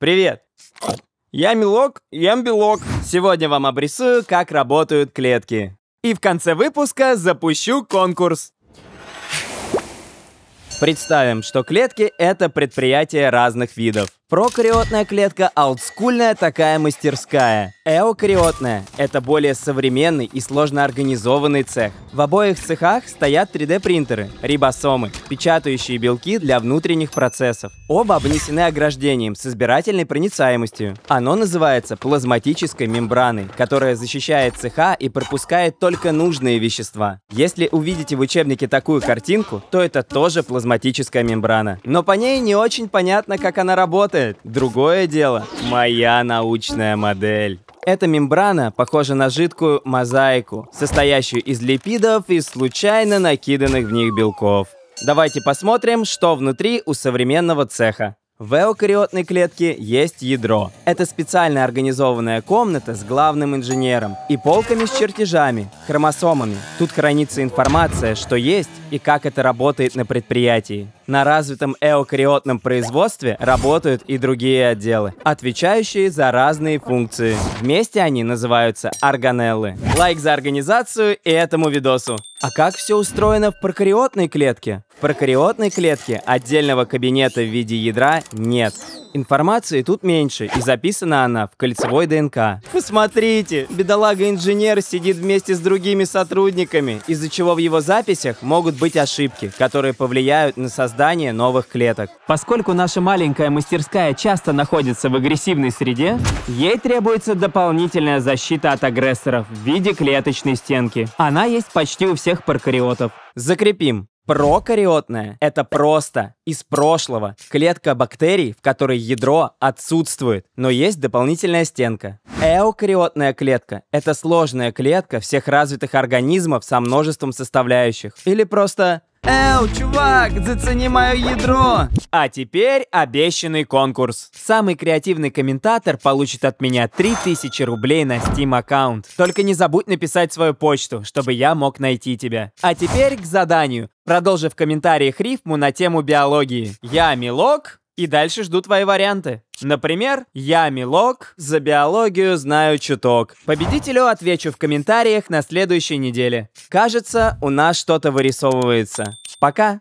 Привет! Я Милок, я Мбелок. Сегодня вам обрисую, как работают клетки. И в конце выпуска запущу конкурс. Представим, что клетки — это предприятие разных видов. Прокариотная клетка а – олдскульная такая мастерская. Эокариотная – это более современный и сложно организованный цех. В обоих цехах стоят 3D-принтеры – рибосомы, печатающие белки для внутренних процессов. Оба обнесены ограждением с избирательной проницаемостью. Оно называется плазматической мембраной, которая защищает цеха и пропускает только нужные вещества. Если увидите в учебнике такую картинку, то это тоже плазматическая мембрана. Но по ней не очень понятно, как она работает работает – другое дело. Моя научная модель. Эта мембрана похожа на жидкую мозаику, состоящую из липидов и случайно накиданных в них белков. Давайте посмотрим, что внутри у современного цеха. В эукариотной клетке есть ядро. Это специально организованная комната с главным инженером и полками с чертежами, хромосомами. Тут хранится информация, что есть и как это работает на предприятии. На развитом эукариотном производстве работают и другие отделы, отвечающие за разные функции. Вместе они называются органеллы. Лайк за организацию и этому видосу. А как все устроено в прокариотной клетке? В прокариотной клетке отдельного кабинета в виде ядра нет. Информации тут меньше, и записана она в кольцевой ДНК. Посмотрите, бедолага-инженер сидит вместе с другими сотрудниками, из-за чего в его записях могут быть ошибки, которые повлияют на создание новых клеток. Поскольку наша маленькая мастерская часто находится в агрессивной среде, ей требуется дополнительная защита от агрессоров в виде клеточной стенки. Она есть почти у всех паркариотов. Закрепим. Прокариотная – это просто из прошлого клетка бактерий, в которой ядро отсутствует, но есть дополнительная стенка. Эукариотная клетка – это сложная клетка всех развитых организмов со множеством составляющих. Или просто Эу, чувак, зацени мое ядро! А теперь обещанный конкурс. Самый креативный комментатор получит от меня 3000 рублей на Steam аккаунт. Только не забудь написать свою почту, чтобы я мог найти тебя. А теперь к заданию. Продолжи в комментариях рифму на тему биологии. Я Милок, и дальше жду твои варианты. Например, я Милок, за биологию знаю чуток. Победителю отвечу в комментариях на следующей неделе. Кажется, у нас что-то вырисовывается. Пока!